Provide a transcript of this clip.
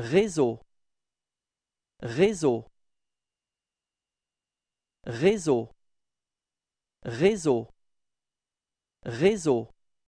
Réseau. Réseau. Réseau. Réseau. Réseau.